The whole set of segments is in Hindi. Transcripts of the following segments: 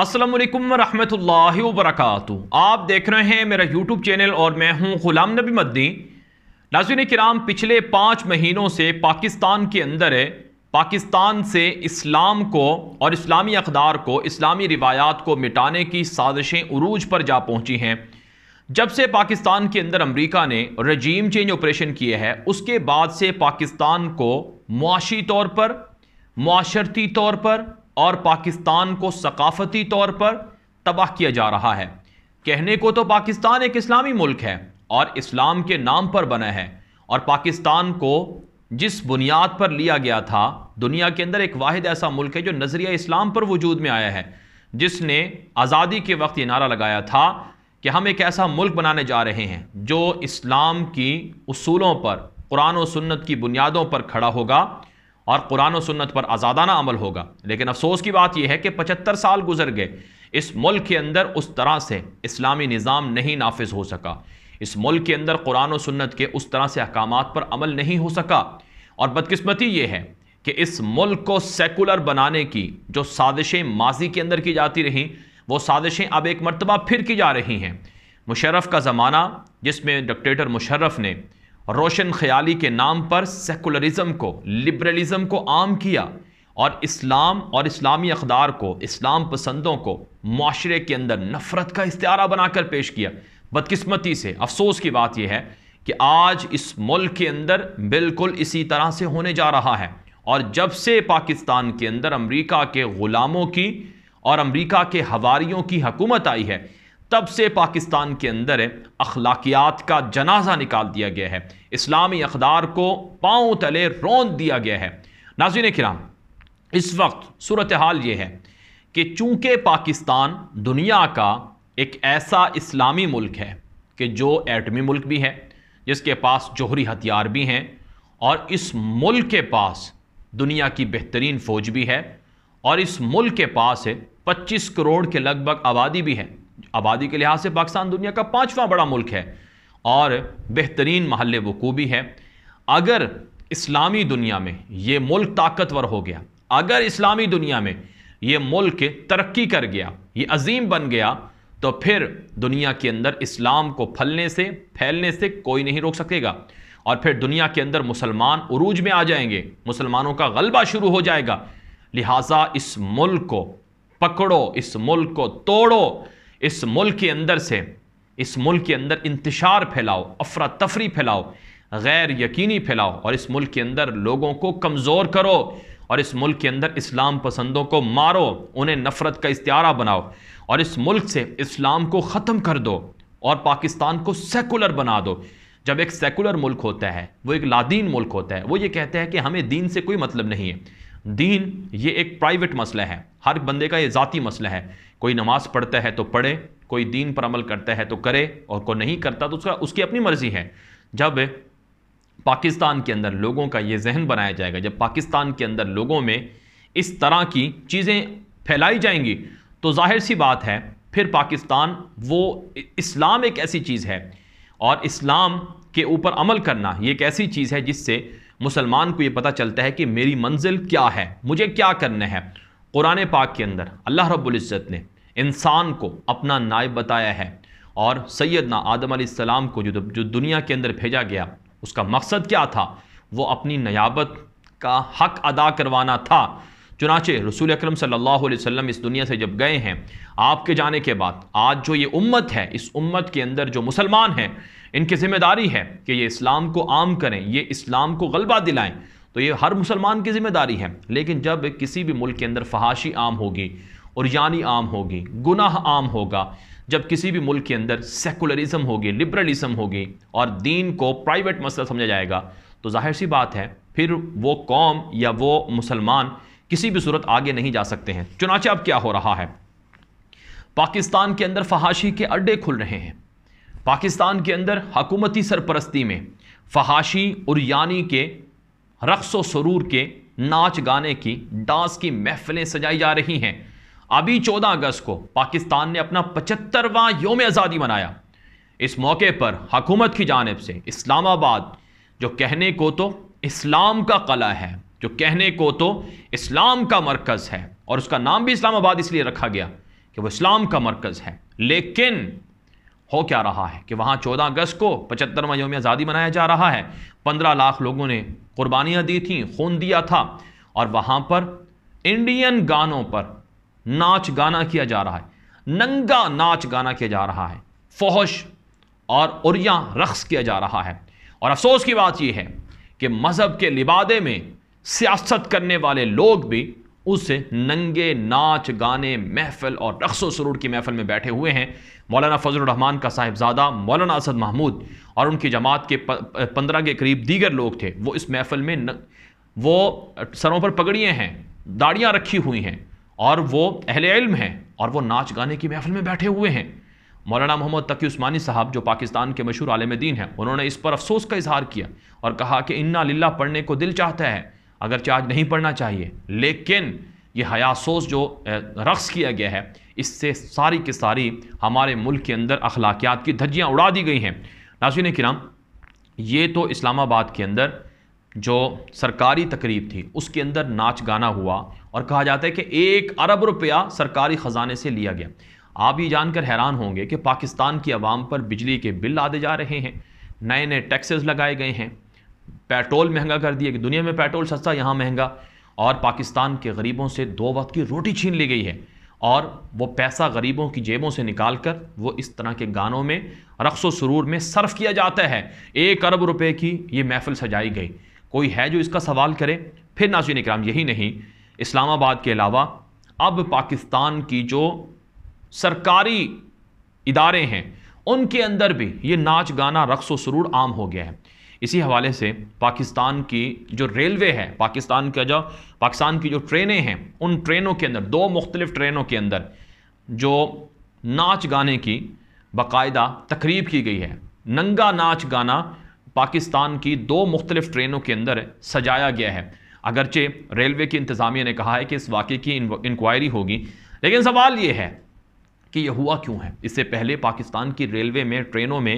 असलम वरहमतुल्ला वरक आप देख रहे हैं मेरा यूट्यूब चैनल और मैं हूं गुलाम नबी मद्दी नाजिन कराम पिछले पाँच महीनों से पाकिस्तान के अंदर है पाकिस्तान से इस्लाम को और इस्लामी अकदार को इस्लामी रिवायात को मिटाने की साजिशें उरूज पर जा पहुंची हैं जब से पाकिस्तान के अंदर अमेरिका ने रजीम चेंज ऑपरेशन किए है उसके बाद से पाकिस्तान को मुआशी तौर पर माशरती तौर पर और पाकिस्तान को सकाफती तौर पर तबाह किया जा रहा है कहने को तो पाकिस्तान एक इस्लामी मुल्क है और इस्लाम के नाम पर बना है और पाकिस्तान को जिस बुनियाद पर लिया गया था दुनिया के अंदर एक वाद ऐसा मुल्क है जो नज़रिया इस्लाम पर वजूद में आया है जिसने आज़ादी के वक्त ये नारा लगाया था कि हम एक ऐसा मुल्क बनाने जा रहे हैं जो इस्लाम की असूलों पर कुरान सन्नत सुन्नत की बुनियादों पर खड़ा होगा और कुरान और सुन्नत पर आज़ादाना अमल होगा लेकिन अफसोस की बात यह है कि पचहत्तर साल गुजर गए इस मुल्क के अंदर उस तरह से इस्लामी निज़ाम नहीं नाफिज हो सका इस मुल्क के अंदर कुरान और सुन्नत के उस तरह से अहकाम पर अमल नहीं हो सका और बदकस्मती ये है कि इस मुल्क को सेकुलर बनाने की जो साजिशें माजी के अंदर की जाती रहीं वो साजिशें अब एक मरतबा फिर की जा रही हैं मुशर्रफ का ज़माना जिसमें डिक्टेटर मुशर्रफ ने रोशन ख्याली के नाम पर सेकुलरिज्म को लिबरलिज़म को आम किया और इस्लाम और इस्लामी अखदार को इस्लाम पसंदों को माशरे के अंदर नफ़रत का इश्तारा बनाकर पेश किया बदकस्मती से अफसोस की बात यह है कि आज इस मुल्क के अंदर बिल्कुल इसी तरह से होने जा रहा है और जब से पाकिस्तान के अंदर अमरीका के ग़ुलामों की और अमरीका के हवारीयों की हकूमत आई है तब से पाकिस्तान के अंदर अखलाकियात का जनाजा निकाल दिया गया है इस्लामी अखदार को पाँव तले रौन दिया गया है नाजिन कराम इस वक्त सूरत हाल ये है कि चूँकि पाकिस्तान दुनिया का एक ऐसा इस्लामी मुल्क है कि जो एटमी मुल्क भी है जिसके पास जौहरी हथियार भी हैं और इस मुल्क के पास दुनिया की बेहतरीन फ़ौज भी है और इस मुल्क के पास है 25 करोड़ के लगभग आबादी भी है आबादी के लिहाज से पाकिस्तान दुनिया का पाँचवा बड़ा मुल्क है और बेहतरीन महल वकू भी है अगर इस्लामी दुनिया में ये मुल्क ताकतवर हो गया अगर इस्लामी दुनिया में ये मुल्क तरक्की कर गया ये अजीम बन गया तो फिर दुनिया के अंदर इस्लाम को फलने से फैलने से कोई नहीं रोक सकेगा और फिर दुनिया के अंदर मुसलमान उरूज में आ जाएंगे मुसलमानों का गलबा शुरू हो जाएगा लिहाजा इस मुल्क को पकड़ो इस मुल्क को तोड़ो इस मुल्क के अंदर से इस मुल्क के अंदर इंतशार फैलाओ अफरा तफरी फैलाओ गैर यकीनी फैलाओ और इस मुल्क के अंदर लोगों को कमज़ोर करो और इस मुल्क के अंदर इस्लाम पसंदों को मारो उन्हें नफ़रत का इस्तारा बनाओ और इस मुल्क से इस्लाम को ख़त्म कर दो और पाकिस्तान को सेकुलर बना दो जब एक सेकुलर मुल्क होता है वो एक लादीन मुल्क होता है वो ये कहता है कि हमें दीन से कोई मतलब नहीं है दीन ये एक प्राइवेट मसला है हर बंदे का ये ज़ाती मसला है कोई नमाज पढ़ता है तो पढ़े कोई दीन पर अमल करता है तो करे और कोई नहीं करता तो उसका उसकी अपनी मर्ज़ी है जब पाकिस्तान के अंदर लोगों का ये जहन बनाया जाएगा जब पाकिस्तान के अंदर लोगों में इस तरह की चीज़ें फैलाई जाएंगी तो जाहिर सी बात है फिर पाकिस्तान वो इस्लाम एक ऐसी चीज़ है और इस्लाम के ऊपर अमल करना ये एक ऐसी चीज़ है जिससे मुसलमान को ये पता चलता है कि मेरी मंजिल क्या है मुझे क्या करना है कुरान पाक के अंदर अल्लाह रब्ज़त ने इंसान को अपना नायब बताया है और सैदना आदम सलाम को जो जो दुनिया के अंदर भेजा गया उसका मकसद क्या था वो अपनी नयाबत का हक अदा करवाना था चुनाचे रसूल अक्रम सल्लल्लाहु अलैहि वसल्लम इस दुनिया से जब गए हैं आपके जाने के बाद आज जो ये उम्मत है इस उम्मत के अंदर जो मुसलमान हैं इनकी ज़िम्मेदारी है कि ये इस्लाम को आम करें ये इस्लाम को गलबा दिलाएं तो ये हर मुसलमान की ज़िम्मेदारी है लेकिन जब किसी भी मुल्क के अंदर फहाशी आम होगी और यानी आम होगी गुनाह आम होगा जब किसी भी मुल्क के अंदर सेकुलरिज्म होगी लिबरलिज्म होगी और दीन को प्राइवेट मसला समझा जाएगा तो जाहिर सी बात है फिर वो कौम या वो मुसलमान किसी भी सूरत आगे नहीं जा सकते हैं चुनाचे अब क्या हो रहा है पाकिस्तान के अंदर फहाशी के अड्डे खुल रहे हैं पाकिस्तान के अंदर हकूमती सरपरस्ती में फहाशी और यानी के रक्स वरूर के नाच गाने की डांस की महफिलें सजाई जा रही हैं अभी 14 अगस्त को पाकिस्तान ने अपना पचहत्तरवा योम आज़ादी मनाया इस मौके पर हकूमत की जानब से इस्लामाबाद जो कहने को तो इस्लाम का कला है जो कहने को तो इस्लाम का मरकज़ है और उसका नाम भी इस्लामाबाद इसलिए रखा गया कि वो इस्लाम का मरकज़ है लेकिन हो क्या रहा है कि वहाँ चौदह अगस्त को पचहत्तरवा योम आज़ादी मनाया जा रहा है पंद्रह लाख लोगों ने कुर्बानियाँ दी थी खून दिया था और वहाँ पर इंडियन गानों पर नाच गाना किया जा रहा है नंगा नाच गाना किया जा रहा है फोहश और उरिया रक्स किया जा रहा है और अफसोस की बात यह है कि मज़हब के लिबादे में सियासत करने वाले लोग भी उस नंगे नाच गाने महफल और रक्स सरूर की महफल में बैठे हुए हैं मौलाना फजलरहमान का साहिबजादा मौलाना असद महमूद और उनकी जमात के पंद्रह के करीब दीगर लोग थे वो इस महफल में न, वो सरों पर पगड़िए हैं दाढ़ियाँ रखी हुई हैं और वो अहल इल्म हैं और वो नाच गाने की महफिल में बैठे हुए हैं मौलाना मोहम्मद तकी उस्मानी साहब जो पाकिस्तान के मशहूर आलम दीन हैं उन्होंने इस पर अफसोस का इजहार किया और कहा कि इन्ना लिल्ला पढ़ने को दिल चाहता है अगर चार्ज नहीं पढ़ना चाहिए लेकिन ये हयासोस जो रक्स किया गया है इससे सारी की सारी हमारे मुल्क के अंदर अखलाकियात की धज्जियाँ उड़ा दी गई हैं नासिन कराम ये तो इस्लामाबाद के अंदर जो सरकारी तकरीब थी उसके अंदर नाच गाना हुआ और कहा जाता है कि एक अरब रुपया सरकारी ख़जाने से लिया गया आप ये जानकर हैरान होंगे कि पाकिस्तान की आवाम पर बिजली के बिल आदे जा रहे हैं नए नए टैक्सेस लगाए गए हैं पेट्रोल महंगा कर दिया कि दुनिया में पेट्रोल सस्ता यहाँ महंगा और पाकिस्तान के गरीबों से दो वक्त की रोटी छीन ली गई है और वो पैसा गरीबों की जेबों से निकाल कर वो इस तरह के गानों में रक्स सुरूर में सर्फ किया जाता है एक अरब रुपए की ये महफिल सजाई गई कोई है जो इसका सवाल करे फिर नाजी निकराम यही नहीं इस्लामाबाद के अलावा अब पाकिस्तान की जो सरकारी इदारे हैं उनके अंदर भी ये नाच गाना रक्स सुरूर आम हो गया है इसी हवाले से पाकिस्तान की जो रेलवे है पाकिस्तान का जो पाकिस्तान की जो ट्रेनें हैं उन ट्रेनों के अंदर दो मुख्तलिफ़ ट्रेनों के अंदर जो नाच गाने की बाकायदा तकरीब की गई है नंगा नाच गाना पाकिस्तान की दो मुख्तलिफ़ ट्रेनों के अंदर सजाया गया है अगरचे रेलवे की इंतज़ामिया ने कहा है कि इस वाक़े की इंक्वायरी होगी लेकिन सवाल ये है कि यह हुआ क्यों है इससे पहले पाकिस्तान की रेलवे में ट्रेनों में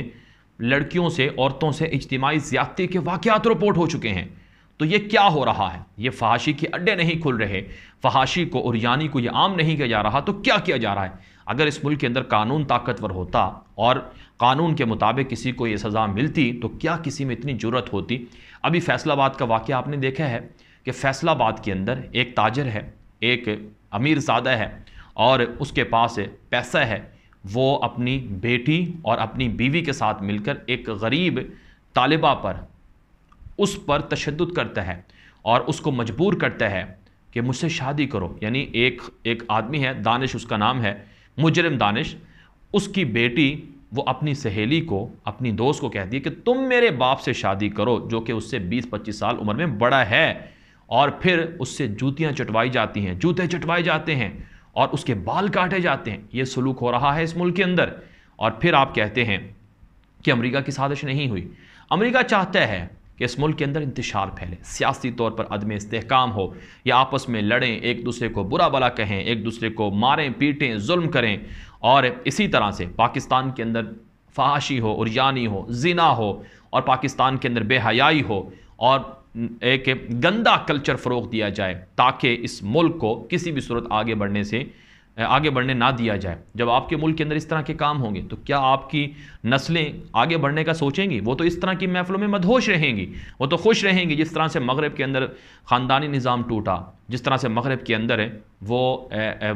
लड़कियों से औरतों से इज्तमाही ज़्यादती के वाक़ात रिपोर्ट हो चुके हैं तो ये क्या हो रहा है ये फहाशी के अड्डे नहीं खुल रहे फहाशी को और यानी को ये आम नहीं किया जा रहा तो क्या किया जा रहा है अगर इस मुल्क के अंदर कानून ताकतवर होता और कानून के मुताबिक किसी को ये सज़ा मिलती तो क्या किसी में इतनी ज़रूरत होती अभी फैसलाबाद का वाक़ आपने देखा है कि फैसलाबाद के अंदर एक ताजर है एक अमीर सादा है और उसके पास पैसा है वो अपनी बेटी और अपनी बीवी के साथ मिलकर एक गरीब तालिबा पर उस पर तशद करता है और उसको मजबूर करता है कि मुझसे शादी करो यानी एक एक आदमी है दानिश उसका नाम है मुजरम दानिश उसकी बेटी वो अपनी सहेली को अपनी दोस्त को कहती है कि तुम मेरे बाप से शादी करो जो कि उससे 20-25 साल उम्र में बड़ा है और फिर उससे जूतियाँ चटवाई जाती हैं जूते चटवाए जाते हैं और उसके बाल काटे जाते हैं ये सलूक हो रहा है इस मुल्क के अंदर और फिर आप कहते हैं कि अमरीका की साजिश नहीं हुई अमरीका चाहता है कि इस मुल्क के अंदर इंतशार फैले सियासी तौर पर अदम इसकाम हो या आपस में लड़ें एक दूसरे को बुरा भला कहें एक दूसरे को मारें पीटें जुल्म करें और इसी तरह से पाकिस्तान के अंदर फहाशी हो और यानी हो जिना हो और पाकिस्तान के अंदर बेहयाई हो और एक गंदा कल्चर फ़रोग दिया जाए ताकि इस मुल्क को किसी भी सूरत आगे बढ़ने से आगे बढ़ने ना दिया जाए जब आपके मुल्क के अंदर इस तरह के काम होंगे तो क्या आपकी नस्लें आगे बढ़ने का सोचेंगी वो तो इस तरह की महफलों में मदहोश रहेंगी वो तो खुश रहेंगी जिस तरह से मगरब के अंदर ख़ानदानी निज़ाम टूटा जिस तरह से मगरब के अंदर है वो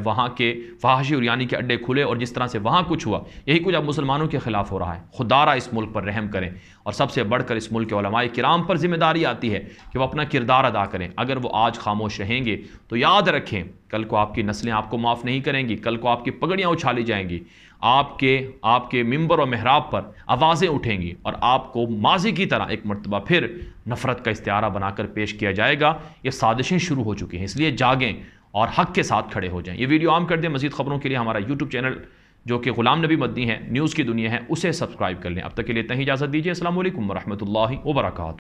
वहाँ के फहाशी और यानी के अड्डे खुले और जिस तरह से वहाँ कुछ हुआ यही कुछ अब मुसलमानों के ख़िलाफ़ हो रहा है खुदारा इस मुल्क पर रहम करें और सबसे बढ़कर इस मुल्क के उलमाए किराम पर जिम्मेदारी आती है कि वह अपना किरदार अदा करें अगर वो आज खामोश रहेंगे तो याद रखें कल को आपकी नस्लें आपको माफ़ नहीं करेंगी कल को आपकी पगड़ियाँ उछाली जाएंगी आपके आपके मंबर और महराब पर आवाज़ें उठेंगी और आपको माजी की तरह एक मरतबा फिर नफ़रत का इस्तारा बनाकर पेश किया जाएगा ये साजिशें शुरू हो चुकी हैं इसलिए जागें और हक के साथ खड़े हो जाएं ये वीडियो आम कर दें मजीद खबरों के लिए हमारा यूट्यूब चैनल जो कि गुलाम नबी मदनी है न्यूज़ की दुनिया है उसे सब्सक्राइब कर लें अब तक के लिए इतना ही इजाज़त दीजिए असल वरहमल वर्का